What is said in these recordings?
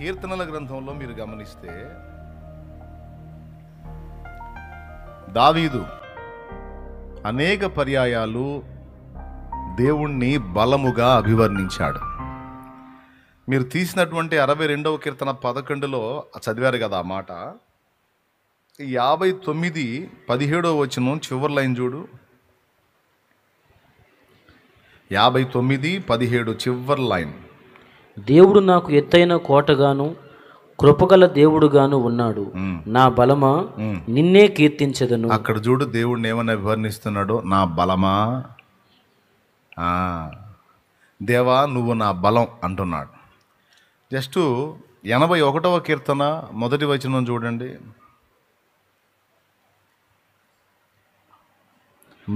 కీర్తనల గ్రంథంలో మీరు గమనిస్తే దావీదు అనేక పర్యాయాలు దేవుణ్ణి బలముగా అభివర్ణించాడు మీరు తీసినటువంటి అరవై రెండవ కీర్తన పదకొండులో చదివారు కదా ఆ మాట యాభై తొమ్మిది పదిహేడో వచనం చివరి లైన్ చూడు యాభై తొమ్మిది పదిహేడు చివరి లైన్ దేవుడు నాకు ఎత్తైన కోటగాను కృపగల దేవుడుగాను ఉన్నాడు నా బలమా నిన్నే కీర్తించదను అక్కడ చూడు దేవుడిని ఏమని వివరణిస్తున్నాడు నా బలమా దేవా నువ్వు నా బలం అంటున్నాడు జస్ట్ ఎనభై ఒకటవ కీర్తన మొదటి వచనం చూడండి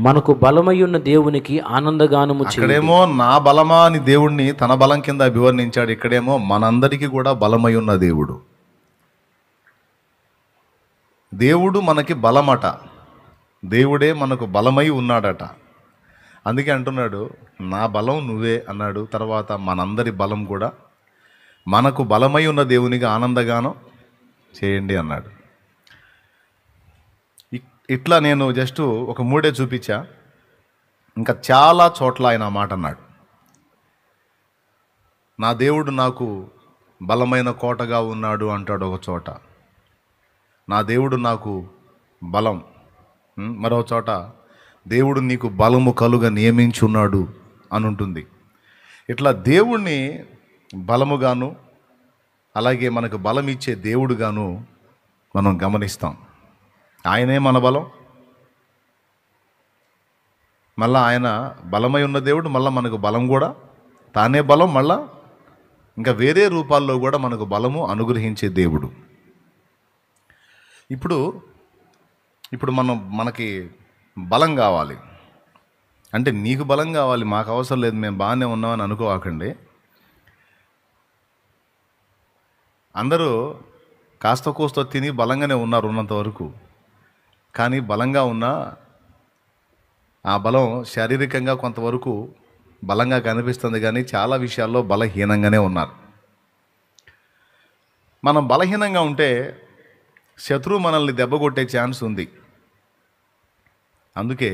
మనకు బలమయ్యున్న దేవునికి ఆనందగానము ఇక్కడేమో నా బలమా అని దేవుణ్ణి తన బలం కింద అభివర్ణించాడు ఇక్కడేమో మనందరికీ కూడా బలమై ఉన్న దేవుడు దేవుడు మనకి బలమట దేవుడే మనకు బలమై ఉన్నాడట అందుకే అంటున్నాడు నా బలం నువ్వే అన్నాడు తర్వాత మనందరి బలం కూడా మనకు బలమై ఉన్న దేవునికి ఆనందగానం చేయండి అన్నాడు ఇట్లా నేను జస్ట్ ఒక మూడే చూపించా ఇంకా చాలా చోట్ల ఆయన మాట అన్నాడు నా దేవుడు నాకు బలమైన కోటగా ఉన్నాడు అంటాడు ఒక చోట నా దేవుడు నాకు బలం మరో చోట దేవుడు నీకు బలము కలుగా నియమించున్నాడు అని ఉంటుంది ఇట్లా దేవుణ్ణి బలముగాను అలాగే మనకు బలం ఇచ్చే దేవుడుగాను మనం గమనిస్తాం ఆయనే మన బలం మళ్ళీ ఆయన బలమై ఉన్న దేవుడు మళ్ళీ మనకు బలం కూడా తానే బలం మళ్ళా ఇంకా వేరే రూపాల్లో కూడా మనకు బలము అనుగ్రహించే దేవుడు ఇప్పుడు ఇప్పుడు మనం మనకి బలం కావాలి అంటే నీకు బలం కావాలి మాకు అవసరం లేదు మేము బాగానే ఉన్నామని అనుకోవాకండి అందరూ కాస్త కోస్త తిని బలంగానే ఉన్నారు ఉన్నంత వరకు కానీ బలంగా ఉన్న ఆ బలం శారీరకంగా కొంతవరకు బలంగా కనిపిస్తుంది కానీ చాలా విషయాల్లో బలహీనంగానే ఉన్నారు మనం బలహీనంగా ఉంటే శత్రువు మనల్ని దెబ్బగొట్టే ఛాన్స్ ఉంది అందుకే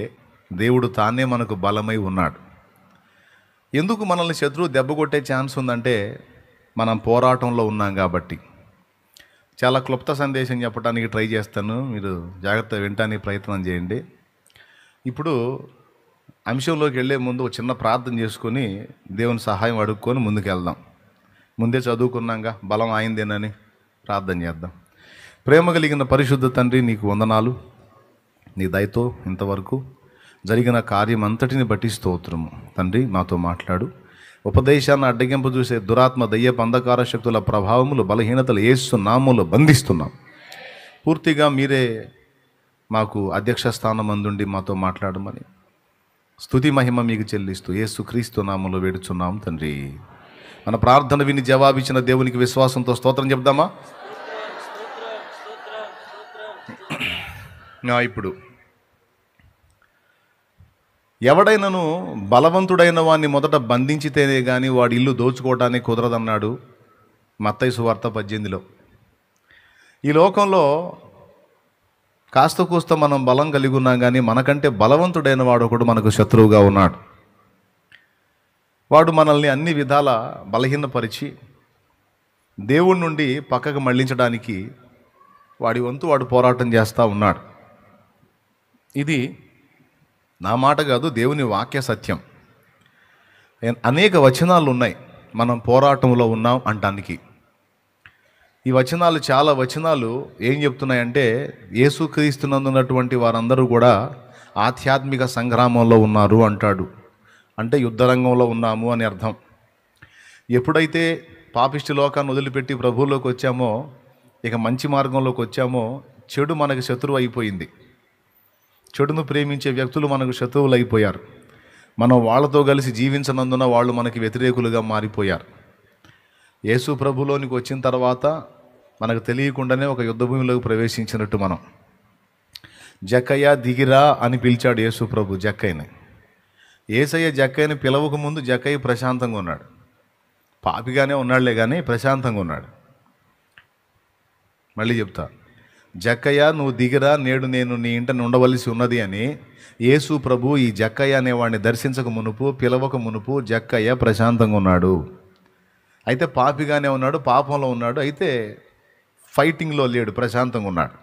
దేవుడు తానే మనకు బలమై ఉన్నాడు ఎందుకు మనల్ని శత్రువు దెబ్బగొట్టే ఛాన్స్ ఉందంటే మనం పోరాటంలో ఉన్నాం కాబట్టి చాలా క్లుప్త సందేశం చెప్పడానికి ట్రై చేస్తాను మీరు జాగ్రత్త వినటానికి ప్రయత్నం చేయండి ఇప్పుడు అంశంలోకి వెళ్ళే ముందు ఒక చిన్న ప్రార్థన చేసుకొని దేవుని సహాయం అడుక్కొని ముందుకు వెళ్దాం ముందే చదువుకున్నాక బలం ఆయిందేనని ప్రార్థన చేద్దాం ప్రేమ కలిగిన పరిశుద్ధ తండ్రి నీకు వందనాలు నీ దయతో ఇంతవరకు జరిగిన కార్యం అంతటిని బట్టి స్తోత్రము తండ్రి మాతో మాట్లాడు ఉపదేశాన్ని అడ్డగింపు చూసే దురాత్మ దయ్యపు అంధకార శక్తుల ప్రభావములు బలహీనతలు నామములు బంధిస్తున్నాం పూర్తిగా మీరే మాకు అధ్యక్ష స్థానం అందుండి మాతో మాట్లాడమని స్థుతి మహిమ మీకు చెల్లిస్తూ ఏసు క్రీస్తు నామములు వేడుచున్నాం తండ్రి మన ప్రార్థన విని జవాబిచ్చిన దేవునికి విశ్వాసంతో స్తోత్రం చెప్దామా ఇప్పుడు ఎవడైనను బలవంతుడైన వాడిని మొదట బంధించితేనే కానీ వాడి ఇల్లు దోచుకోవటానికి కుదరదన్నాడు మత్తయ్య సువార్త పద్దెనిమిదిలో ఈ లోకంలో కాస్త కూస్త మనం బలం కలిగి ఉన్నాం కానీ మనకంటే బలవంతుడైన వాడు ఒకడు మనకు శత్రువుగా ఉన్నాడు వాడు మనల్ని అన్ని విధాల బలహీనపరిచి దేవుడి నుండి పక్కకు మళ్లించడానికి వాడి వంతు వాడు పోరాటం చేస్తూ ఉన్నాడు ఇది నా మాట కాదు దేవుని వాక్య సత్యం అనేక వచనాలు ఉన్నాయి మనం పోరాటంలో ఉన్నాం అంటానికి ఈ వచనాలు చాలా వచనాలు ఏం చెప్తున్నాయంటే యేసుక్రీస్తునందున్నటువంటి వారందరూ కూడా ఆధ్యాత్మిక సంగ్రామంలో ఉన్నారు అంటాడు అంటే యుద్ధరంగంలో ఉన్నాము అని అర్థం ఎప్పుడైతే పాపిష్టి లోకాన్ని వదిలిపెట్టి ప్రభువులోకి వచ్చామో ఇక మంచి మార్గంలోకి వచ్చామో చెడు మనకి శత్రువు అయిపోయింది చెడును ప్రేమించే వ్యక్తులు మనకు శత్రువులు అయిపోయారు మనం వాళ్ళతో కలిసి జీవించనందున వాళ్ళు మనకి వ్యతిరేకులుగా మారిపోయారు యేసు ప్రభులోనికి వచ్చిన తర్వాత మనకు తెలియకుండానే ఒక యుద్ధభూమిలోకి ప్రవేశించినట్టు మనం జక్కయ్య దిగిరా అని పిలిచాడు యేసు ప్రభు జక్కయ్యని ఏసయ్య జక్కయ్యని పిలవక ముందు జక్కయ్య ప్రశాంతంగా ఉన్నాడు పాపిగానే ఉన్నాడులే కానీ ప్రశాంతంగా ఉన్నాడు మళ్ళీ చెప్తా జక్కయ్య నువ్వు దిగిరా నేడు నేను నీ ఇంట ఉండవలసి ఉన్నది అని యేసు ప్రభు ఈ జక్కయ్య అనేవాడిని దర్శించక మునుపు పిలవక మునుపు జక్కయ్య ప్రశాంతంగా ఉన్నాడు అయితే పాపిగానే ఉన్నాడు పాపంలో ఉన్నాడు అయితే ఫైటింగ్లో లేడు ప్రశాంతంగా ఉన్నాడు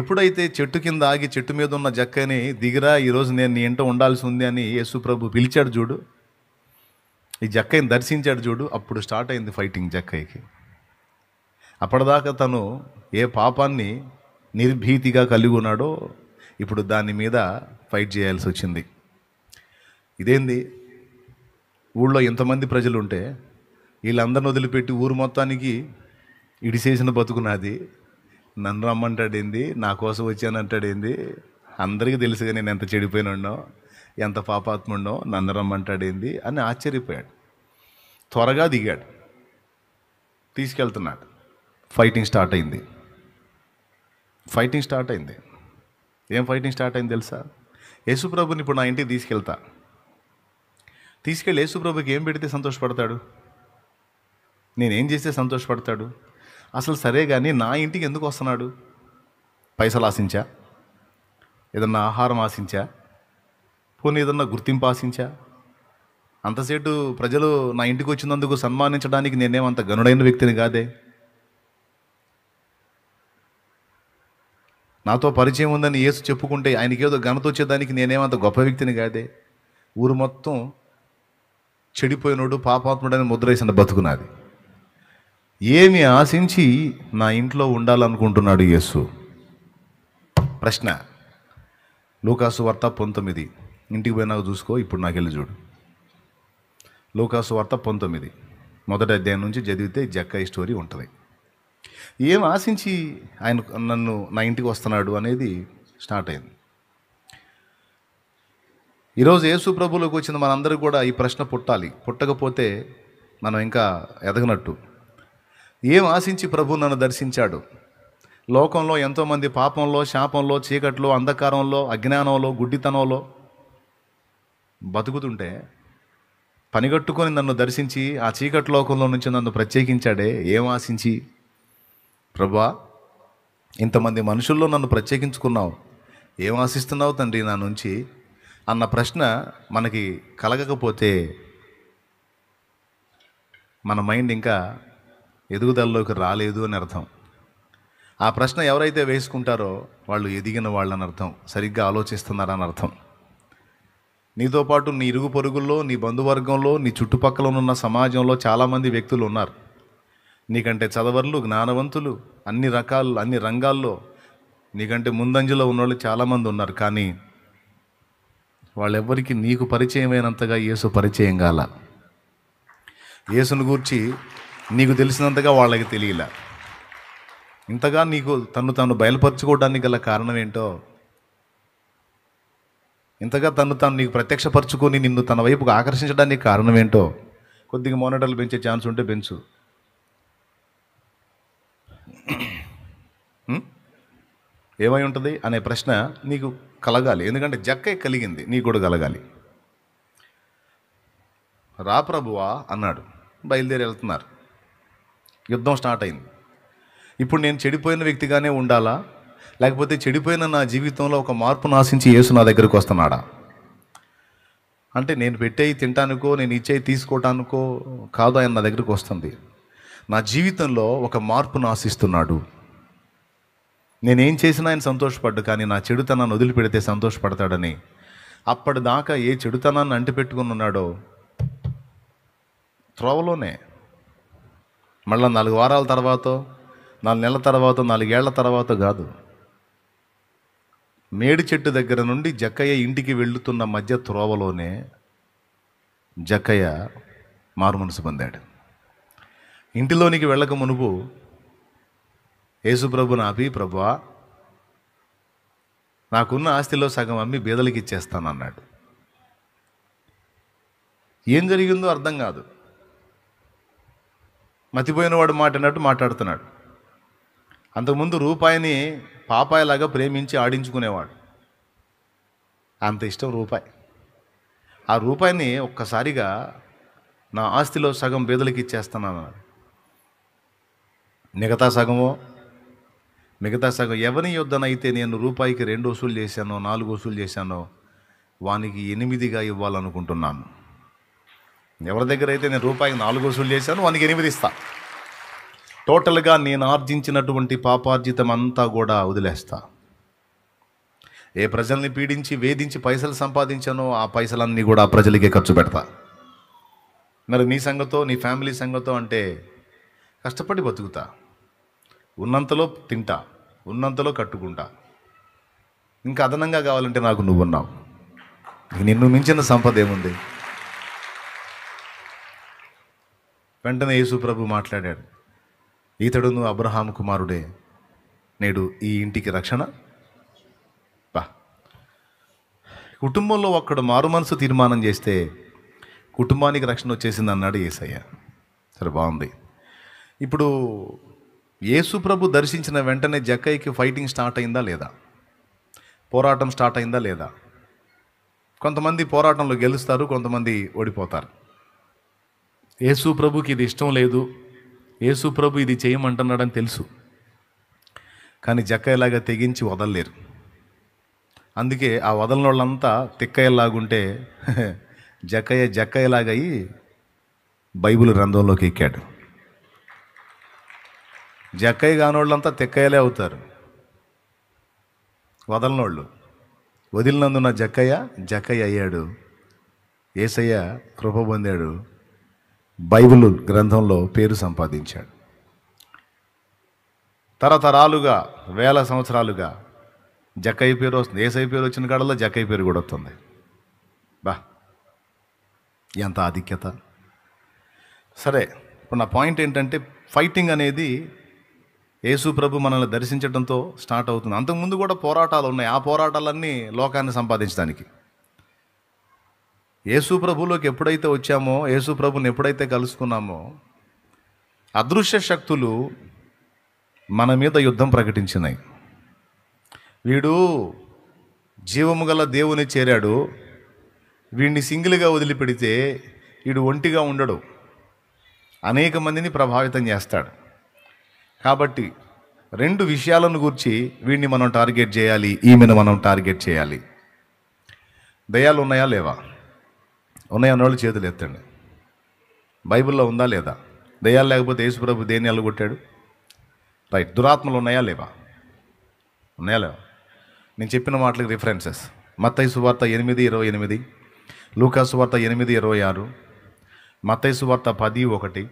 ఎప్పుడైతే చెట్టు కింద ఆగి చెట్టు మీద ఉన్న జక్కని దిగిరా ఈరోజు నేను నీ ఇంట ఉండాల్సి ఉంది అని యేసు ప్రభు పిలిచాడు చూడు ఈ జక్కయ్యని దర్శించాడు చూడు అప్పుడు స్టార్ట్ అయింది ఫైటింగ్ జక్కయ్యకి అప్పటిదాకా తను ఏ పాపాన్ని నిర్భీతిగా కలిగి ఉన్నాడో ఇప్పుడు దాని మీద ఫైట్ చేయాల్సి వచ్చింది ఇదేంది ఊళ్ళో ఎంతమంది ప్రజలు ఉంటే వీళ్ళందరిని వదిలిపెట్టి ఊరు మొత్తానికి ఇడిసేసిన బతుకునాది నన్ను రమ్మంటాడేంది నా కోసం వచ్చానంటాడేంది అందరికీ తెలుసుగా నేను ఎంత చెడిపోయినుండో ఎంత పాపాత్ముండో నన్ను రమ్మంటాడేంది అని ఆశ్చర్యపోయాడు త్వరగా దిగాడు తీసుకెళ్తున్నాడు ఫైటింగ్ స్టార్ట్ అయింది ఫైటింగ్ స్టార్ట్ అయింది ఏం ఫైటింగ్ స్టార్ట్ అయింది తెలుసా యేసుప్రభుని ఇప్పుడు నా ఇంటికి తీసుకెళ్తా తీసుకెళ్ళి యేసుప్రభుకి ఏం పెడితే సంతోషపడతాడు నేనేం చేస్తే సంతోషపడతాడు అసలు సరే కానీ నా ఇంటికి ఎందుకు వస్తున్నాడు పైసలు ఆశించా ఏదన్నా ఆహారం ఆశించా పోనీ ఏదన్నా గుర్తింపు ఆశించా అంతసేటు ప్రజలు నా ఇంటికి వచ్చినందుకు సన్మానించడానికి నేనేమంత గనుడైన వ్యక్తిని కాదే నాతో పరిచయం ఉందని యేసు చెప్పుకుంటే ఆయనకేదో ఘనత వచ్చేదానికి నేనేమంత గొప్ప వ్యక్తిని కాదే ఊరు మొత్తం చెడిపోయినోడు పాపాత్ముడని ముద్రేసిన బతుకునాది ఏమి ఆశించి నా ఇంట్లో ఉండాలనుకుంటున్నాడు యేసు ప్రశ్న లోకాసు వార్త పంతొమ్మిది ఇంటికి పోయినాక చూసుకో ఇప్పుడు నాకు వెళ్ళి చూడు లోకాసు వార్త పంతొమ్మిది మొదటి అధ్యాయం నుంచి చదివితే జక్క స్టోరీ ఉంటుంది ఏం ఆశించి ఆయన నన్ను నా ఇంటికి వస్తున్నాడు అనేది స్టార్ట్ అయింది ఈరోజు యేసు ప్రభులోకి వచ్చిన మనందరూ కూడా ఈ ప్రశ్న పుట్టాలి పుట్టకపోతే మనం ఇంకా ఎదగనట్టు ఏం ఆశించి ప్రభు నన్ను దర్శించాడు లోకంలో ఎంతోమంది పాపంలో శాపంలో చీకట్లో అంధకారంలో అజ్ఞానంలో గుడ్డితనంలో బతుకుతుంటే పనిగట్టుకొని నన్ను దర్శించి ఆ చీకటి లోకంలో నుంచి నన్ను ప్రత్యేకించాడే ఏం ఆశించి ప్రభా ఇంతమంది మనుషుల్లో నన్ను ప్రత్యేకించుకున్నావు ఏం ఆశిస్తున్నావు తండ్రి నా నుంచి అన్న ప్రశ్న మనకి కలగకపోతే మన మైండ్ ఇంకా ఎదుగుదలలోకి రాలేదు అని అర్థం ఆ ప్రశ్న ఎవరైతే వేసుకుంటారో వాళ్ళు ఎదిగిన వాళ్ళని అర్థం సరిగ్గా ఆలోచిస్తున్నారని అర్థం నీతో పాటు నీ ఇరుగు పొరుగుల్లో నీ బంధువర్గంలో నీ చుట్టుపక్కల ఉన్న సమాజంలో చాలామంది వ్యక్తులు ఉన్నారు నీకంటే చదవర్లు జ్ఞానవంతులు అన్ని రకాలు అన్ని రంగాల్లో నీకంటే ముందంజలో ఉన్నవాళ్ళు చాలామంది ఉన్నారు కానీ వాళ్ళెవ్వరికి నీకు పరిచయమైనంతగా యేసు పరిచయం కాల యేసును గూర్చి నీకు తెలిసినంతగా వాళ్ళకి తెలియలే ఇంతగా నీకు తను తాను బయలుపరచుకోవడానికి గల కారణం ఏంటో ఇంతగా తను తాను నీకు ప్రత్యక్షపరచుకొని నిన్ను తన వైపుకు ఆకర్షించడానికి కారణం ఏంటో కొద్దిగా మోనటర్లు పెంచే ఛాన్స్ ఉంటే పెంచు Hmm? ఏమై ఉంటుంది అనే ప్రశ్న నీకు కలగాలి ఎందుకంటే జక్కే కలిగింది నీకు కూడా కలగాలి రా ప్రభువా అన్నాడు బయలుదేరి వెళ్తున్నారు యుద్ధం స్టార్ట్ అయింది ఇప్పుడు నేను చెడిపోయిన వ్యక్తిగానే ఉండాలా లేకపోతే చెడిపోయిన నా జీవితంలో ఒక మార్పు నాశించి యేసు నా దగ్గరకు వస్తున్నాడా అంటే నేను పెట్టేవి తింటానుకో నేను ఇచ్చేవి తీసుకోవటానికో కాదు ఆయన నా దగ్గరకు వస్తుంది నా జీవితంలో ఒక మార్పును ఆశిస్తున్నాడు నేనేం చేసినా ఆయన సంతోషపడ్డు కానీ నా చెడుతనాన్ని వదిలిపెడితే సంతోషపడతాడని అప్పటిదాకా ఏ చెడుతనాన్ని అంటిపెట్టుకుని ఉన్నాడో త్రోవలోనే మళ్ళీ నాలుగు వారాల తర్వాత నాలుగు నెలల తర్వాత నాలుగేళ్ల తర్వాత కాదు మేడి చెట్టు దగ్గర నుండి జక్కయ్య ఇంటికి వెళ్తున్న మధ్య త్రోవలోనే జక్కయ్య మారుమనసు పొందాడు ఇంటిలోనికి వెళ్ళక మునుపు యేసుప్రభు నాపి ప్రభువా నాకున్న ఆస్తిలో సగం అమ్మి బీదలకి ఇచ్చేస్తాను అన్నాడు ఏం జరిగిందో అర్థం కాదు వాడు మాట్లాడినట్టు మాట్లాడుతున్నాడు అంతకుముందు రూపాయిని పాపాయిలాగా ప్రేమించి ఆడించుకునేవాడు అంత ఇష్టం రూపాయి ఆ రూపాయిని ఒక్కసారిగా నా ఆస్తిలో సగం బీదలకి ఇచ్చేస్తాను అన్నాడు మిగతా సగము మిగతా సగం ఎవరి యుద్ధనైతే నేను రూపాయికి రెండు వసూలు చేశానో నాలుగు వసూలు చేశానో వానికి ఎనిమిదిగా ఇవ్వాలనుకుంటున్నాను ఎవరి దగ్గర అయితే నేను రూపాయికి నాలుగు వసూలు చేశాను వానికి ఎనిమిది ఇస్తా టోటల్గా నేను ఆర్జించినటువంటి పాపార్జితం అంతా కూడా వదిలేస్తా ఏ ప్రజల్ని పీడించి వేధించి పైసలు సంపాదించానో ఆ పైసలన్నీ కూడా ప్రజలకే ఖర్చు పెడతా మరి నీ సంగతో నీ ఫ్యామిలీ సంగతో అంటే కష్టపడి బతుకుతా ఉన్నంతలో తింటా ఉన్నంతలో కట్టుకుంటా ఇంకా అదనంగా కావాలంటే నాకు నువ్వు ఉన్నావు నిన్ను మించిన సంపద ఏముంది వెంటనే ప్రభు మాట్లాడాడు ఇతడు నువ్వు అబ్రహాం కుమారుడే నేడు ఈ ఇంటికి రక్షణ బా కుటుంబంలో ఒక్కడు మారు మనసు తీర్మానం చేస్తే కుటుంబానికి రక్షణ వచ్చేసింది అన్నాడు ఏసయ్య సరే బాగుంది ఇప్పుడు యేసుప్రభు దర్శించిన వెంటనే జక్కయ్యకి ఫైటింగ్ స్టార్ట్ అయిందా లేదా పోరాటం స్టార్ట్ అయిందా లేదా కొంతమంది పోరాటంలో గెలుస్తారు కొంతమంది ఓడిపోతారు యేసు ప్రభుకి ఇది ఇష్టం లేదు యేసు ప్రభు ఇది చేయమంటున్నాడని తెలుసు కానీ జక్కయ్యలాగా తెగించి వదలలేరు అందుకే ఆ వదలని వాళ్ళంతా తిక్కయ్యలాగుంటే జక్కయ్య జక్కయ్యలాగయి బైబిల్ రంధంలోకి ఎక్కాడు జక్కయ్య కానోళ్ళంతా తెక్కయ్యలే అవుతారు వదలనోళ్ళు వదిలినందున్న జక్కయ్య జక్కయ్య అయ్యాడు ఏసయ్య కృప పొందాడు బైబిల్ గ్రంథంలో పేరు సంపాదించాడు తరతరాలుగా వేల సంవత్సరాలుగా జక్కయ్య పేరు వస్తుంది ఏసై పేరు వచ్చిన కాడల్లో జక్కయ్య పేరు కూడా వస్తుంది బా ఎంత ఆధిక్యత సరే ఇప్పుడు నా పాయింట్ ఏంటంటే ఫైటింగ్ అనేది యేసు ప్రభు మనల్ని దర్శించడంతో స్టార్ట్ అవుతుంది అంతకుముందు కూడా పోరాటాలు ఉన్నాయి ఆ పోరాటాలన్నీ లోకాన్ని సంపాదించడానికి యేసు ప్రభులోకి ఎప్పుడైతే వచ్చామో యేసు ప్రభుని ఎప్పుడైతే కలుసుకున్నామో అదృశ్య శక్తులు మన మీద యుద్ధం ప్రకటించినాయి వీడు జీవము గల దేవుని చేరాడు వీడిని సింగిల్గా వదిలిపెడితే వీడు ఒంటిగా ఉండడు అనేక మందిని ప్రభావితం చేస్తాడు కాబట్టి రెండు విషయాలను గురించి వీడిని మనం టార్గెట్ చేయాలి ఈమెను మనం టార్గెట్ చేయాలి దయాలు ఉన్నాయా లేవా ఉన్నాయా అన్నోళ్ళు చేతులు ఎత్తండి బైబిల్లో ఉందా లేదా దయాలు లేకపోతే యేసుప్రభు దేన్ని అలగొట్టాడు రైట్ దురాత్మలు ఉన్నాయా లేవా ఉన్నాయా లేవా నేను చెప్పిన మాటలకు రిఫరెన్సెస్ మత్తయి సువార్త ఎనిమిది ఇరవై ఎనిమిది లూకాసు వార్త ఎనిమిది ఇరవై ఆరు మత్తయి సువార్త పది ఒకటి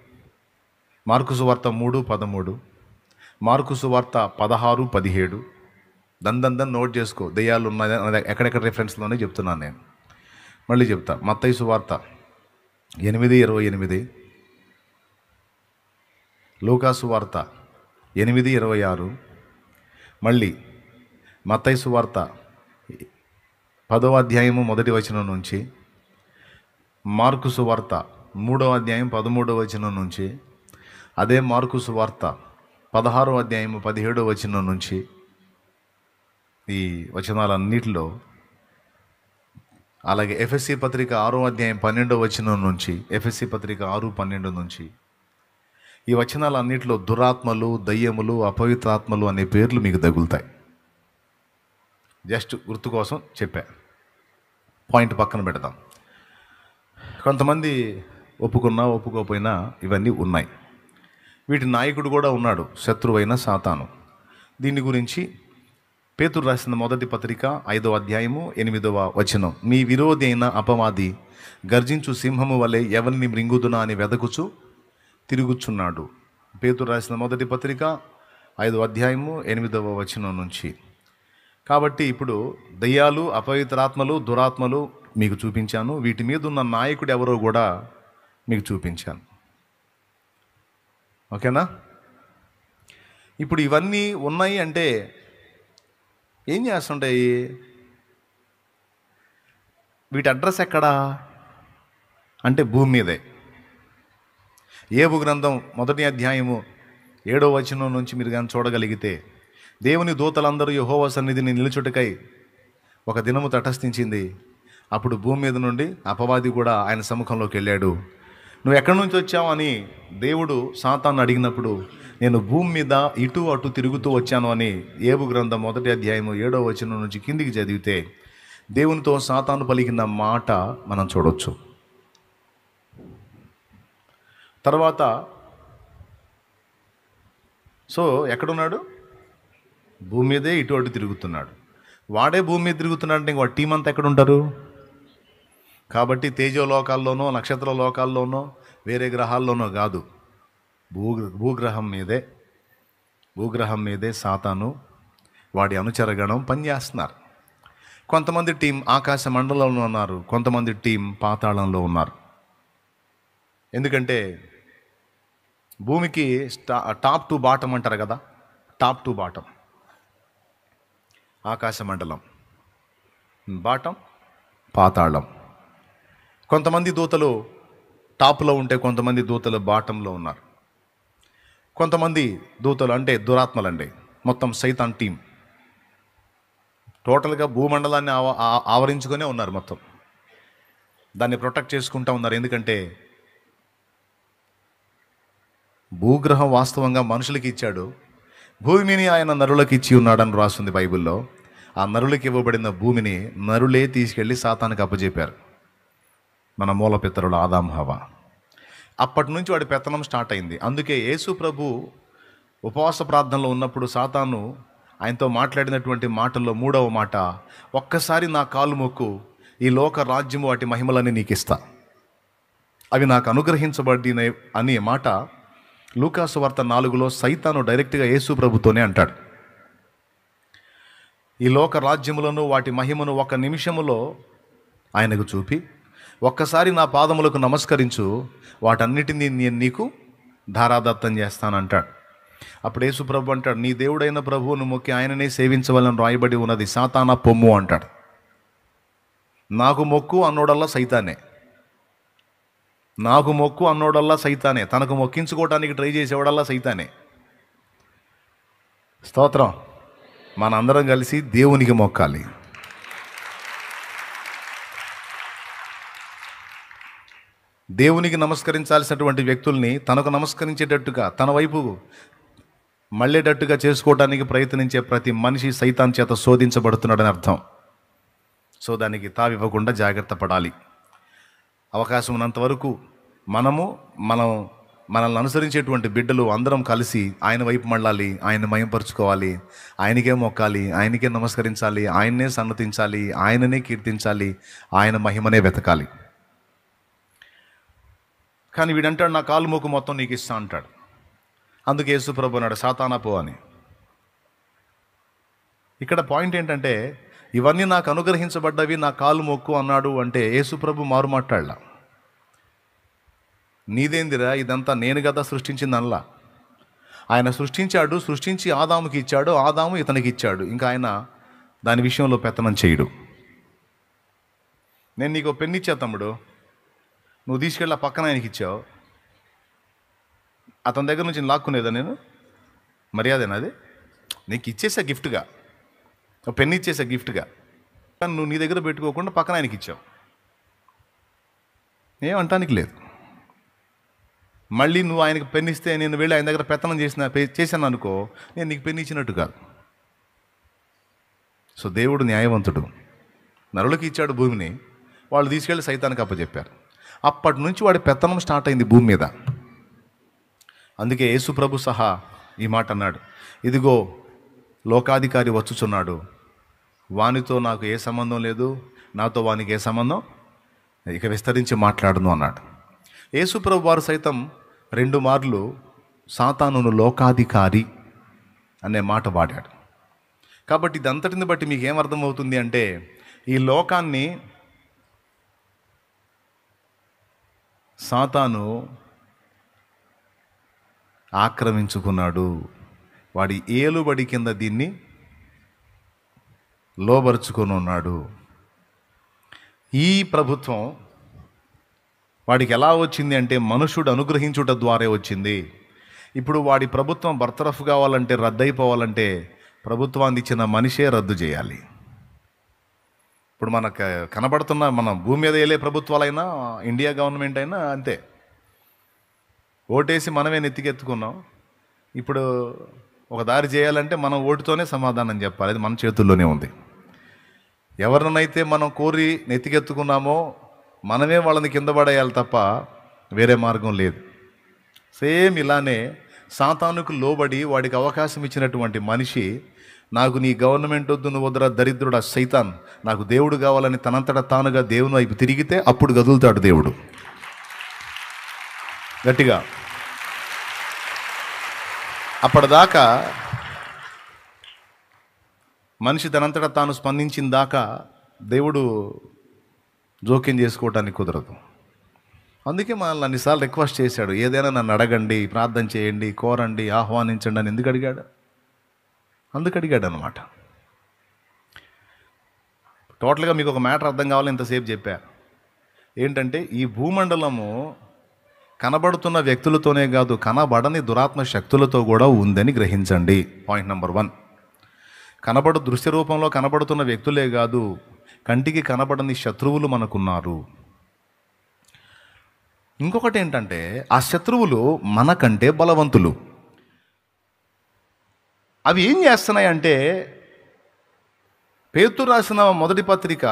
మార్కు సువార్త మూడు పదమూడు మార్కు సువార్త పదహారు పదిహేడు దందందన్ నోట్ చేసుకో దెయ్యాలు ఉన్నాయని ఎక్కడెక్కడ రిఫరెన్స్లోనే చెప్తున్నాను నేను మళ్ళీ చెప్తా మత్తయి సువార్త ఎనిమిది ఇరవై ఎనిమిది లూకాసు వార్త ఎనిమిది ఇరవై ఆరు మళ్ళీ మత్తైసు వార్త పదవ అధ్యాయము మొదటి వచనం నుంచి మార్కుసు వార్త మూడవ అధ్యాయం పదమూడవ వచనం నుంచి అదే మార్కుసు వార్త పదహారో అధ్యాయము పదిహేడో వచనం నుంచి ఈ వచనాలన్నిటిలో అలాగే ఎఫ్ఎస్సి పత్రిక ఆరో అధ్యాయం పన్నెండో వచనం నుంచి ఎఫ్ఎస్సి పత్రిక ఆరు పన్నెండు నుంచి ఈ వచనాలన్నింటిలో దురాత్మలు దయ్యములు అపవిత్రాత్మలు అనే పేర్లు మీకు తగులుతాయి జస్ట్ గుర్తు కోసం చెప్పా పాయింట్ పక్కన పెడతాం కొంతమంది ఒప్పుకున్నా ఒప్పుకోపోయినా ఇవన్నీ ఉన్నాయి వీటి నాయకుడు కూడా ఉన్నాడు శత్రువైన సాతాను దీని గురించి పేతురు రాసిన మొదటి పత్రిక ఐదవ అధ్యాయము ఎనిమిదవ వచనం మీ విరోధి అయిన అపవాది గర్జించు సింహము వలె ఎవరిని మృంగుదునా అని వెదకుచు తిరుగుచున్నాడు పేతురు రాసిన మొదటి పత్రిక ఐదవ అధ్యాయము ఎనిమిదవ వచనం నుంచి కాబట్టి ఇప్పుడు దయ్యాలు అపవిత్రాత్మలు దురాత్మలు మీకు చూపించాను వీటి మీద ఉన్న నాయకుడు ఎవరో కూడా మీకు చూపించాను ఓకేనా ఇప్పుడు ఇవన్నీ ఉన్నాయి అంటే ఏం చేస్తుంటాయి వీటి అడ్రస్ ఎక్కడా అంటే భూమి మీదే ఏబు గ్రంథం మొదటి అధ్యాయము ఏడో వచనం నుంచి మీరు కానీ చూడగలిగితే దేవుని దూతలందరూ యహోవ సన్నిధిని నిలుచుటకై ఒక దినము తటస్థించింది అప్పుడు భూమి మీద నుండి అపవాది కూడా ఆయన సముఖంలోకి వెళ్ళాడు నువ్వు ఎక్కడి నుంచి వచ్చావని దేవుడు సాతాన్ని అడిగినప్పుడు నేను భూమి మీద ఇటు అటు తిరుగుతూ వచ్చాను అని ఏబు గ్రంథం మొదటి అధ్యాయము ఏడో వచనం నుంచి కిందికి చదివితే దేవునితో సాతాను పలికిన మాట మనం చూడవచ్చు తర్వాత సో ఎక్కడున్నాడు భూమి మీదే ఇటు అటు తిరుగుతున్నాడు వాడే భూమి మీద తిరుగుతున్నాడు ఇంకో టీం అంతా ఎక్కడ ఉంటారు కాబట్టి తేజోలోకాల్లోనో నక్షత్ర లోకాల్లోనో వేరే గ్రహాల్లోనో కాదు భూ భూగ్రహం మీదే భూగ్రహం మీదే సాతాను వాడి అనుచరగణం పనిచేస్తున్నారు కొంతమంది టీం ఆకాశ మండలంలో ఉన్నారు కొంతమంది టీం పాతాళంలో ఉన్నారు ఎందుకంటే భూమికి టాప్ టు బాటం అంటారు కదా టాప్ టు బాటం ఆకాశ మండలం బాటం పాతాళం కొంతమంది దూతలు టాప్లో ఉంటే కొంతమంది దూతలు బాటంలో ఉన్నారు కొంతమంది దూతలు అంటే దురాత్మలండి మొత్తం సైతాన్ టీం టోటల్గా భూమండలాన్ని ఆవ ఆవరించుకునే ఉన్నారు మొత్తం దాన్ని ప్రొటెక్ట్ చేసుకుంటూ ఉన్నారు ఎందుకంటే భూగ్రహం వాస్తవంగా మనుషులకి ఇచ్చాడు భూమిని ఆయన నరులకు ఇచ్చి ఉన్నాడని రాస్తుంది బైబిల్లో ఆ నరులకి ఇవ్వబడిన భూమిని నరులే తీసుకెళ్ళి సాతానికి అప్పజెప్పారు మన మూల పితరుడు ఆదాం హవ అప్పటి నుంచి వాడి పెత్తనం స్టార్ట్ అయింది అందుకే యేసు ప్రభు ఉపవాస ప్రార్థనలో ఉన్నప్పుడు సాతాను ఆయనతో మాట్లాడినటువంటి మాటల్లో మూడవ మాట ఒక్కసారి నా కాలు మొక్కు ఈ లోక రాజ్యము వాటి మహిమలని నీకు ఇస్తా అవి నాకు అనుగ్రహించబడిన అనే మాట లూకాసు వార్త నాలుగులో సైతాను డైరెక్ట్గా యేసు ప్రభుతోనే అంటాడు ఈ లోక రాజ్యములను వాటి మహిమను ఒక నిమిషములో ఆయనకు చూపి ఒక్కసారి నా పాదములకు నమస్కరించు వాటన్నిటినీ నేను నీకు ధారాదత్తం చేస్తానంటాడు అప్పుడు యేసు ప్రభు అంటాడు నీ దేవుడైన ప్రభువును మొక్కి ఆయననే సేవించవాలని రాయబడి ఉన్నది సాతానా పొమ్ము అంటాడు నాకు మొక్కు అన్నోడల్లా సైతానే నాకు మొక్కు అన్నోడల్లా సైతానే తనకు మొక్కించుకోవడానికి ట్రై చేసేవాడల్లా సైతానే స్తోత్రం మనందరం కలిసి దేవునికి మొక్కాలి దేవునికి నమస్కరించాల్సినటువంటి వ్యక్తుల్ని తనకు నమస్కరించేటట్టుగా తన వైపు మళ్ళేటట్టుగా చేసుకోవడానికి ప్రయత్నించే ప్రతి మనిషి సైతాన్ చేత శోధించబడుతున్నాడని అర్థం సో దానికి తావివ్వకుండా జాగ్రత్త పడాలి అవకాశం ఉన్నంతవరకు మనము మనం మనల్ని అనుసరించేటువంటి బిడ్డలు అందరం కలిసి ఆయన వైపు మళ్ళాలి ఆయన మయంపరుచుకోవాలి ఆయనకే మొక్కాలి ఆయనకే నమస్కరించాలి ఆయన్నే సన్నతించాలి ఆయననే కీర్తించాలి ఆయన మహిమనే వెతకాలి కానీ వీడంటాడు నా కాలు మూకు మొత్తం నీకు ఇస్తా అంటాడు అందుకే యేసుప్రభు అన్నాడు సాతానా పో అని ఇక్కడ పాయింట్ ఏంటంటే ఇవన్నీ నాకు అనుగ్రహించబడ్డవి నా కాలు మొక్కు అన్నాడు అంటే యేసుప్రభు మారు మాట్లాడలా నీదేందిరా ఇదంతా నేను కదా సృష్టించిందనలా ఆయన సృష్టించాడు సృష్టించి ఆదాముకి ఇచ్చాడు ఆదాము ఇతనికి ఇచ్చాడు ఇంకా ఆయన దాని విషయంలో పెత్తనం చేయడు నేను నీకు పెన్నిచ్చా తమ్ముడు నువ్వు తీసుకెళ్ళి ఆ పక్కన ఆయనకి ఇచ్చావు అతని దగ్గర నుంచి లాక్కునేదా నేను మర్యాదేనా అది నీకు ఇచ్చేసా గిఫ్ట్గా పెన్ను ఇచ్చేసా గిఫ్ట్గా కానీ నువ్వు నీ దగ్గర పెట్టుకోకుండా పక్కన ఆయనకి ఇచ్చావు ఏమంటానికి లేదు మళ్ళీ నువ్వు ఆయనకు పెన్ను ఇస్తే నేను వెళ్ళి ఆయన దగ్గర పెత్తనం చేసిన చేశాను అనుకో నేను నీకు పెన్ను ఇచ్చినట్టు కాదు సో దేవుడు న్యాయవంతుడు నరులకి ఇచ్చాడు భూమిని వాళ్ళు తీసుకెళ్ళి సైతానికి అప్పచెప్పారు అప్పటి నుంచి వాడి పెత్తనం స్టార్ట్ అయింది భూమి మీద అందుకే యేసుప్రభు సహా ఈ మాట అన్నాడు ఇదిగో లోకాధికారి వచ్చుచున్నాడు వానితో నాకు ఏ సంబంధం లేదు నాతో వానికి ఏ సంబంధం ఇక విస్తరించి మాట్లాడను అన్నాడు యేసుప్రభు వారు సైతం రెండు మార్లు సాతానును లోకాధికారి అనే మాట వాడాడు కాబట్టి ఇదంతటిని బట్టి మీకు ఏమర్థమవుతుంది అంటే ఈ లోకాన్ని సాతాను ఆక్రమించుకున్నాడు వాడి ఏలుబడి కింద దీన్ని లోబరుచుకొని ఉన్నాడు ఈ ప్రభుత్వం వాడికి ఎలా వచ్చింది అంటే మనుషుడు అనుగ్రహించుట ద్వారే వచ్చింది ఇప్పుడు వాడి ప్రభుత్వం బర్తరఫ్ కావాలంటే రద్దయిపోవాలంటే ప్రభుత్వాన్ని ఇచ్చిన మనిషే రద్దు చేయాలి ఇప్పుడు మనకు కనబడుతున్న మన భూమి మీద వెళ్ళే ప్రభుత్వాలైనా ఇండియా గవర్నమెంట్ అయినా అంతే ఓటేసి మనమే నెత్తికెత్తుకున్నాం ఇప్పుడు ఒక దారి చేయాలంటే మనం ఓటుతోనే సమాధానం చెప్పాలి అది మన చేతుల్లోనే ఉంది ఎవరినైతే మనం కోరి నెత్తికెత్తుకున్నామో మనమే వాళ్ళని కింద పడేయాలి తప్ప వేరే మార్గం లేదు సేమ్ ఇలానే సాతానుకు లోబడి వాడికి అవకాశం ఇచ్చినటువంటి మనిషి నాకు నీ గవర్నమెంట్ వద్దు నువ్వు వద్దురా దరిద్రుడా సైతాన్ నాకు దేవుడు కావాలని తనంతట తానుగా దేవుని వైపు తిరిగితే అప్పుడు కదులుతాడు దేవుడు గట్టిగా అప్పటిదాకా మనిషి తనంతట తాను స్పందించిన దాకా దేవుడు జోక్యం చేసుకోవటానికి కుదరదు అందుకే మనల్ని అన్నిసార్లు రిక్వెస్ట్ చేశాడు ఏదైనా నన్ను అడగండి ప్రార్థన చేయండి కోరండి ఆహ్వానించండి అని ఎందుకు అడిగాడు అందుకు అడిగాడు అనమాట టోటల్గా మీకు ఒక మ్యాటర్ అర్థం కావాలి ఇంతసేపు చెప్పా ఏంటంటే ఈ భూమండలము కనబడుతున్న వ్యక్తులతోనే కాదు కనబడని దురాత్మ శక్తులతో కూడా ఉందని గ్రహించండి పాయింట్ నెంబర్ వన్ కనబడు దృశ్య రూపంలో కనబడుతున్న వ్యక్తులే కాదు కంటికి కనబడని శత్రువులు మనకున్నారు ఇంకొకటి ఏంటంటే ఆ శత్రువులు మనకంటే బలవంతులు అవి ఏం చేస్తున్నాయంటే పేతు రాసిన మొదటి పత్రిక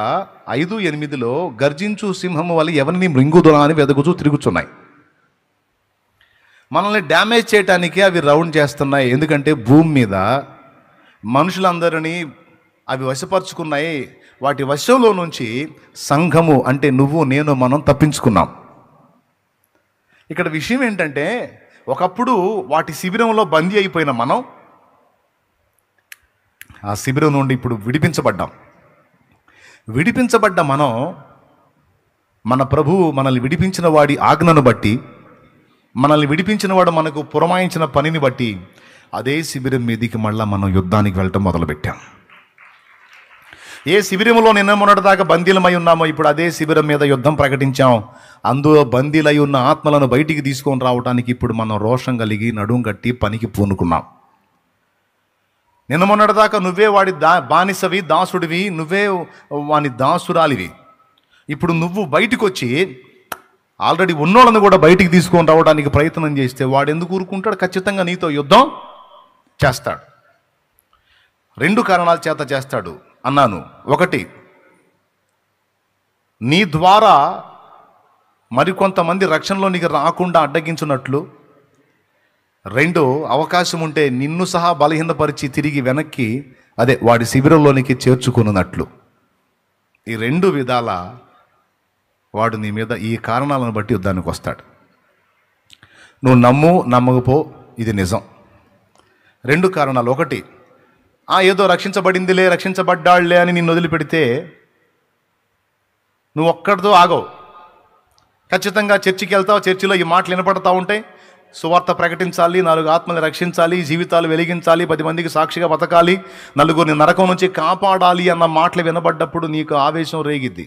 ఐదు ఎనిమిదిలో గర్జించు సింహము వల్ల ఎవరిని మృంగుదునా అని వెదగుచూ తిరుగుతున్నాయి మనల్ని డ్యామేజ్ చేయటానికి అవి రౌండ్ చేస్తున్నాయి ఎందుకంటే భూమి మీద మనుషులందరినీ అవి వశపరుచుకున్నాయి వాటి వశంలో నుంచి సంఘము అంటే నువ్వు నేను మనం తప్పించుకున్నాం ఇక్కడ విషయం ఏంటంటే ఒకప్పుడు వాటి శిబిరంలో బందీ అయిపోయిన మనం ఆ శిబిరం నుండి ఇప్పుడు విడిపించబడ్డాం విడిపించబడ్డ మనం మన ప్రభువు మనల్ని విడిపించిన వాడి ఆజ్ఞను బట్టి మనల్ని విడిపించిన వాడు మనకు పురమాయించిన పనిని బట్టి అదే శిబిరం మీదికి మళ్ళీ మనం యుద్ధానికి వెళ్ళటం మొదలుపెట్టాం ఏ శిబిరంలో నిన్న మొన్నటిదాకా బందీలమై ఉన్నామో ఇప్పుడు అదే శిబిరం మీద యుద్ధం ప్రకటించాం అందులో బందీలై ఉన్న ఆత్మలను బయటికి తీసుకొని రావడానికి ఇప్పుడు మనం రోషం కలిగి నడుం కట్టి పనికి పూనుకున్నాం నిన్న మొన్నటిదాకా నువ్వే వాడి దా బానిసవి దాసుడివి నువ్వే వాని దాసురాలివి ఇప్పుడు నువ్వు బయటకు వచ్చి ఆల్రెడీ ఉన్నోళ్ళని కూడా బయటికి తీసుకొని రావడానికి ప్రయత్నం చేస్తే వాడు ఎందుకు ఊరుకుంటాడు ఖచ్చితంగా నీతో యుద్ధం చేస్తాడు రెండు కారణాల చేత చేస్తాడు అన్నాను ఒకటి నీ ద్వారా మరికొంతమంది రక్షణలో నీకు రాకుండా అడ్డగించున్నట్లు రెండు అవకాశం ఉంటే నిన్ను సహా బలహీనపరిచి తిరిగి వెనక్కి అదే వాడి శిబిరంలోనికి చేర్చుకున్నట్లు ఈ రెండు విధాల వాడు నీ మీద ఈ కారణాలను బట్టి యుద్ధానికి వస్తాడు నువ్వు నమ్ము నమ్మకపో ఇది నిజం రెండు కారణాలు ఒకటి ఆ ఏదో రక్షించబడిందిలే రక్షించబడ్డాళ్లే అని నిన్ను వదిలిపెడితే నువ్వు ఒక్కడితో ఆగవు ఖచ్చితంగా చర్చికి వెళ్తావు చర్చిలో ఈ మాటలు వినపడతా ఉంటాయి సువార్త ప్రకటించాలి నాలుగు ఆత్మలు రక్షించాలి జీవితాలు వెలిగించాలి పది మందికి సాక్షిగా బతకాలి నలుగురిని నరకం నుంచి కాపాడాలి అన్న మాటలు వినబడ్డప్పుడు నీకు ఆవేశం రేగిద్ది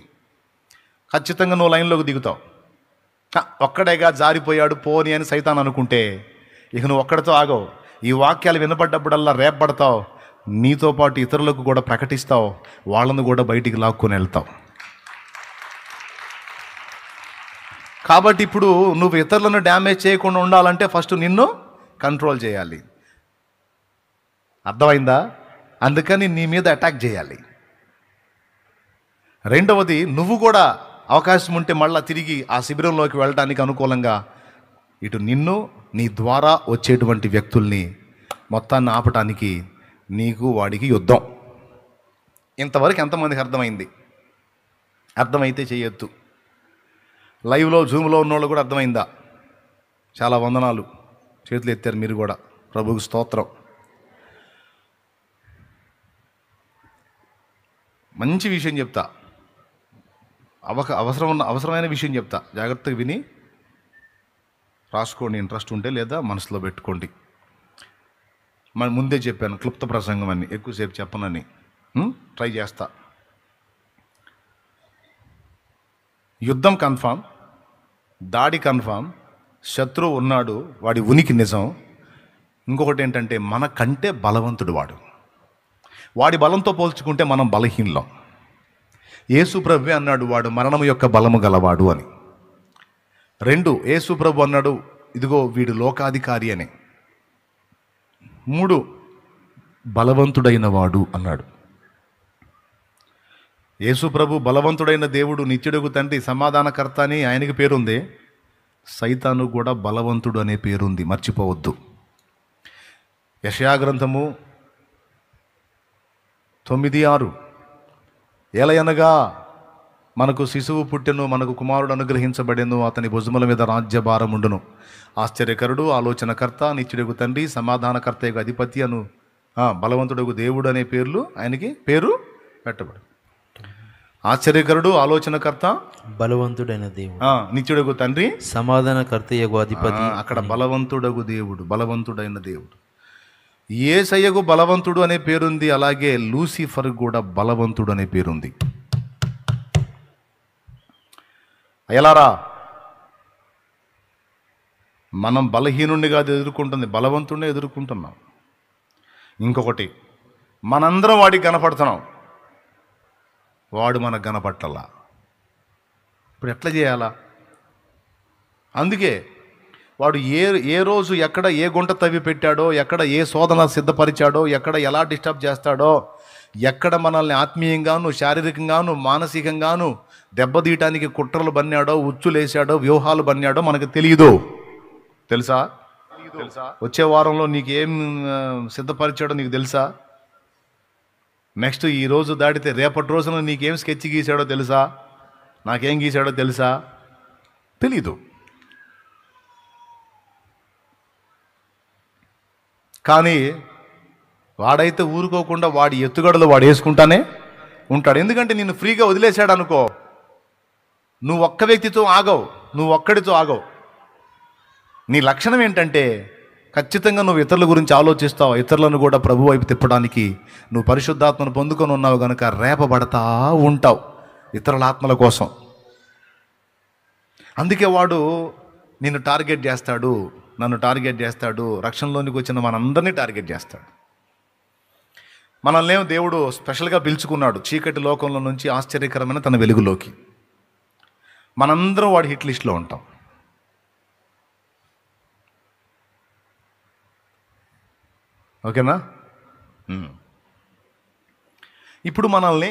ఖచ్చితంగా నువ్వు లైన్లోకి దిగుతావు ఒక్కడేగా జారిపోయాడు పోని అని సైతాన్ అనుకుంటే ఇక నువ్వు ఒక్కడితో ఆగవు ఈ వాక్యాలు వినబడ్డప్పుడల్లా రేపడతావు నీతో పాటు ఇతరులకు కూడా ప్రకటిస్తావు వాళ్ళను కూడా బయటికి లాక్కొని వెళ్తావు కాబట్టి ఇప్పుడు నువ్వు ఇతరులను డ్యామేజ్ చేయకుండా ఉండాలంటే ఫస్ట్ నిన్ను కంట్రోల్ చేయాలి అర్థమైందా అందుకని నీ మీద అటాక్ చేయాలి రెండవది నువ్వు కూడా అవకాశం ఉంటే మళ్ళీ తిరిగి ఆ శిబిరంలోకి వెళ్ళడానికి అనుకూలంగా ఇటు నిన్ను నీ ద్వారా వచ్చేటువంటి వ్యక్తుల్ని మొత్తాన్ని ఆపటానికి నీకు వాడికి యుద్ధం ఇంతవరకు ఎంతమందికి అర్థమైంది అర్థమైతే చేయొద్దు లైవ్లో జూమ్లో ఉన్నోళ్ళు కూడా అర్థమైందా చాలా వందనాలు చేతులు ఎత్తారు మీరు కూడా ప్రభుకు స్తోత్రం మంచి విషయం చెప్తా అవక అవసరం ఉన్న అవసరమైన విషయం చెప్తా జాగ్రత్తగా విని రాసుకోండి ఇంట్రెస్ట్ ఉంటే లేదా మనసులో పెట్టుకోండి మన ముందే చెప్పాను క్లుప్త ప్రసంగం అని ఎక్కువసేపు చెప్పనని ట్రై చేస్తా యుద్ధం కన్ఫామ్ దాడి కన్ఫామ్ శత్రువు ఉన్నాడు వాడి ఉనికి నిజం ఇంకొకటి ఏంటంటే మన కంటే బలవంతుడు వాడు వాడి బలంతో పోల్చుకుంటే మనం బలహీనలం ఏసు ప్రభు అన్నాడు వాడు మరణం యొక్క బలము గలవాడు అని రెండు ఏసుప్రభు ప్రభు అన్నాడు ఇదిగో వీడు లోకాధికారి అని మూడు బలవంతుడైన వాడు అన్నాడు యేసుప్రభు బలవంతుడైన దేవుడు నిత్యుడుగు తండ్రి సమాధానకర్త అని ఆయనకి పేరుంది సైతాను కూడా బలవంతుడు అనే పేరుంది మర్చిపోవద్దు యశయాగ్రంథము తొమ్మిది ఆరు ఎలయనగా మనకు శిశువు పుట్టెను మనకు కుమారుడు అనుగ్రహించబడెను అతని భుజముల మీద రాజ్యభారం ఉండును ఆశ్చర్యకరుడు ఆలోచనకర్త నిత్యుడుగు తండ్రి సమాధానకర్త యొక్క అధిపతి అను బలవంతుడుగు దేవుడు అనే పేర్లు ఆయనకి పేరు పెట్టబడు ఆశ్చర్యకరుడు ఆలోచనకర్త బలవంతుడైన దేవుడు నిత్యుడగు తండ్రి సమాధానకర్తయగు అధిపతి అక్కడ బలవంతుడగు దేవుడు బలవంతుడైన దేవుడు ఏసయ్యకు బలవంతుడు అనే పేరుంది అలాగే లూసిఫర్ కూడా బలవంతుడు అనే పేరుంది ఎలారా మనం బలహీనుణ్ణి కాదు ఎదుర్కొంటుంది బలవంతుడిని ఎదుర్కొంటున్నాం ఇంకొకటి మనందరం వాడికి కనపడుతున్నాం వాడు మనకు కనపట్టాలా ఇప్పుడు ఎట్లా చేయాలా అందుకే వాడు ఏ ఏ రోజు ఎక్కడ ఏ గుంట తవ్వి పెట్టాడో ఎక్కడ ఏ శోధన సిద్ధపరిచాడో ఎక్కడ ఎలా డిస్టర్బ్ చేస్తాడో ఎక్కడ మనల్ని ఆత్మీయంగాను శారీరకంగాను మానసికంగాను దెబ్బతీయటానికి కుట్రలు బన్నాడో ఉచ్చులేశాడో వ్యూహాలు బన్నాడో మనకు తెలియదు తెలుసా తెలుసా వచ్చే వారంలో నీకు ఏం సిద్ధపరిచాడో నీకు తెలుసా నెక్స్ట్ ఈ రోజు దాటితే రేపటి రోజున నీకేం స్కెచ్ గీసాడో తెలుసా నాకేం గీసాడో తెలుసా తెలీదు కానీ వాడైతే ఊరుకోకుండా వాడి ఎత్తుగడలు వాడు వేసుకుంటానే ఉంటాడు ఎందుకంటే నిన్ను ఫ్రీగా వదిలేశాడు అనుకో నువ్వు ఒక్క వ్యక్తితో ఆగవు నువ్వు ఒక్కడితో ఆగవు నీ లక్షణం ఏంటంటే ఖచ్చితంగా నువ్వు ఇతరుల గురించి ఆలోచిస్తావు ఇతరులను కూడా ప్రభు వైపు తిప్పడానికి నువ్వు పరిశుద్ధాత్మను పొందుకొని ఉన్నావు కనుక రేపబడతా ఉంటావు ఇతరుల ఆత్మల కోసం అందుకే వాడు నిన్ను టార్గెట్ చేస్తాడు నన్ను టార్గెట్ చేస్తాడు రక్షణలోనికి వచ్చిన మనందరినీ టార్గెట్ చేస్తాడు మనల్నేమో దేవుడు స్పెషల్గా పిలుచుకున్నాడు చీకటి లోకంలో నుంచి ఆశ్చర్యకరమైన తన వెలుగులోకి మనందరం వాడి హిట్ లిస్ట్లో ఉంటాం ఓకేనా ఇప్పుడు మనల్ని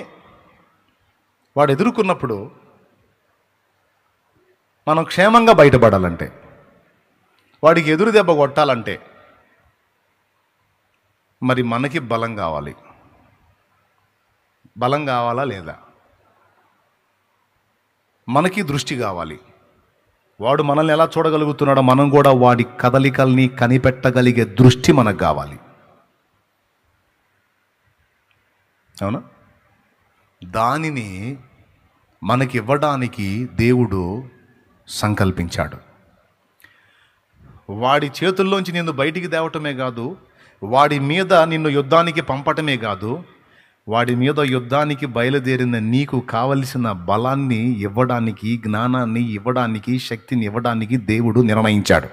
వాడు ఎదుర్కొన్నప్పుడు మనం క్షేమంగా బయటపడాలంటే వాడికి ఎదురు దెబ్బ కొట్టాలంటే మరి మనకి బలం కావాలి బలం కావాలా లేదా మనకి దృష్టి కావాలి వాడు మనల్ని ఎలా చూడగలుగుతున్నాడో మనం కూడా వాడి కదలికల్ని కనిపెట్టగలిగే దృష్టి మనకు కావాలి అవునా దానిని మనకి ఇవ్వడానికి దేవుడు సంకల్పించాడు వాడి చేతుల్లోంచి నిన్ను బయటికి తేవటమే కాదు వాడి మీద నిన్ను యుద్ధానికి పంపటమే కాదు వాడి మీద యుద్ధానికి బయలుదేరిన నీకు కావలసిన బలాన్ని ఇవ్వడానికి జ్ఞానాన్ని ఇవ్వడానికి శక్తిని ఇవ్వడానికి దేవుడు నిర్ణయించాడు